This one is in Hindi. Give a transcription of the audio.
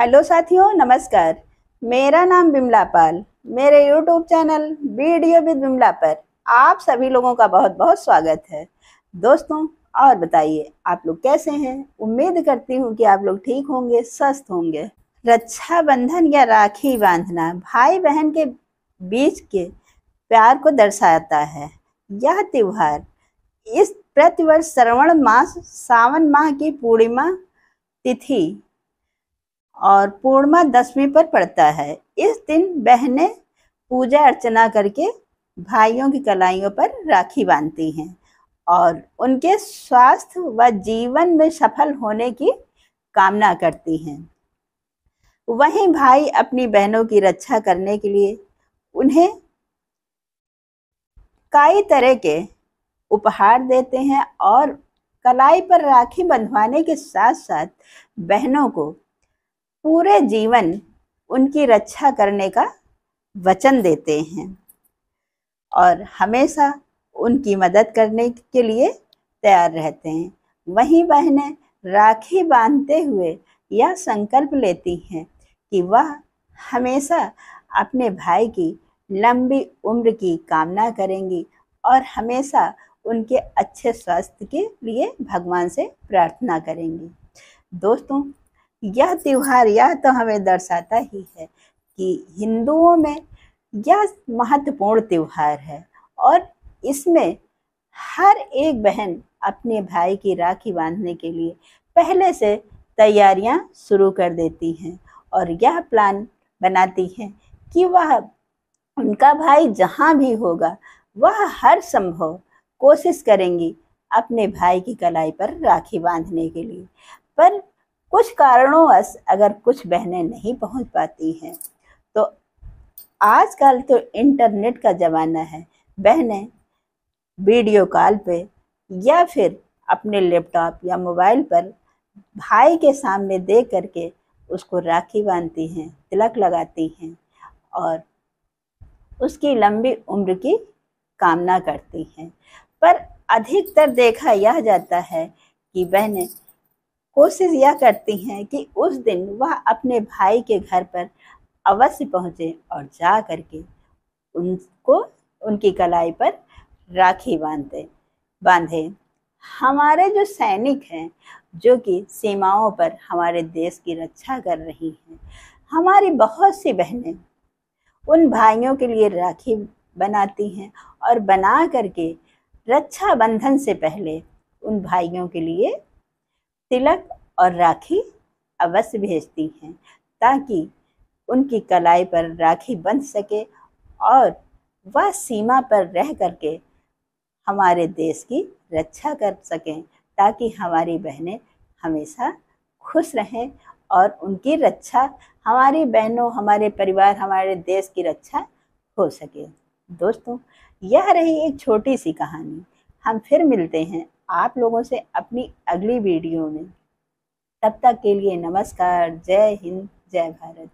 हेलो साथियों नमस्कार मेरा नाम बिमला पाल मेरे YouTube channel video with Bimla पर आप सभी लोगों का बहुत बहुत स्वागत है दोस्तों और बताइए आप लोग कैसे हैं उम्मीद करती हूँ कि आप लोग ठीक होंगे स्वस्थ होंगे रक्षाबंधन या राखी बांधना भाई बहन के बीच के प्यार को दर्शाता है यह त्यौहार इस प्रतिवर्ष श्रवण मास सावन माह की पूर्णिमा तिथि और पूर्णिमा दसवीं पर पड़ता है इस दिन बहनें पूजा अर्चना करके भाइयों की कलाइयों पर राखी बांधती हैं और उनके स्वास्थ्य व जीवन में सफल होने की कामना करती हैं वहीं भाई अपनी बहनों की रक्षा करने के लिए उन्हें कई तरह के उपहार देते हैं और कलाई पर राखी बंधवाने के साथ साथ बहनों को पूरे जीवन उनकी रक्षा करने का वचन देते हैं और हमेशा उनकी मदद करने के लिए तैयार रहते हैं वहीं बहनें राखी बांधते हुए यह संकल्प लेती हैं कि वह हमेशा अपने भाई की लंबी उम्र की कामना करेंगी और हमेशा उनके अच्छे स्वास्थ्य के लिए भगवान से प्रार्थना करेंगी दोस्तों यह त्यौहार यह तो हमें दर्शाता ही है कि हिंदुओं में यह महत्वपूर्ण त्यौहार है और इसमें हर एक बहन अपने भाई की राखी बांधने के लिए पहले से तैयारियां शुरू कर देती हैं और यह प्लान बनाती हैं कि वह उनका भाई जहां भी होगा वह हर संभव कोशिश करेंगी अपने भाई की कलाई पर राखी बांधने के लिए पर कुछ कारणोंवश अगर कुछ बहनें नहीं पहुंच पाती हैं तो आजकल तो इंटरनेट का ज़माना है बहनें वीडियो कॉल पे या फिर अपने लैपटॉप या मोबाइल पर भाई के सामने दे करके उसको राखी बांधती हैं तिलक लगाती हैं और उसकी लंबी उम्र की कामना करती हैं पर अधिकतर देखा यह जाता है कि बहनें कोशिश यह करती हैं कि उस दिन वह अपने भाई के घर पर अवश्य पहुँचे और जा करके उनको उनकी कलाई पर राखी बांधते बांधे हमारे जो सैनिक हैं जो कि सीमाओं पर हमारे देश की रक्षा कर रही हैं हमारी बहुत सी बहनें उन भाइयों के लिए राखी बनाती हैं और बना करके रक्षाबंधन से पहले उन भाइयों के लिए तिलक और राखी अवश्य भेजती हैं ताकि उनकी कलाई पर राखी बंध सके और वह सीमा पर रह करके हमारे देश की रक्षा कर सकें ताकि हमारी बहनें हमेशा खुश रहें और उनकी रक्षा हमारी बहनों हमारे परिवार हमारे देश की रक्षा हो सके दोस्तों यह रही एक छोटी सी कहानी हम फिर मिलते हैं आप लोगों से अपनी अगली वीडियो में तब तक के लिए नमस्कार जय हिंद जय भारत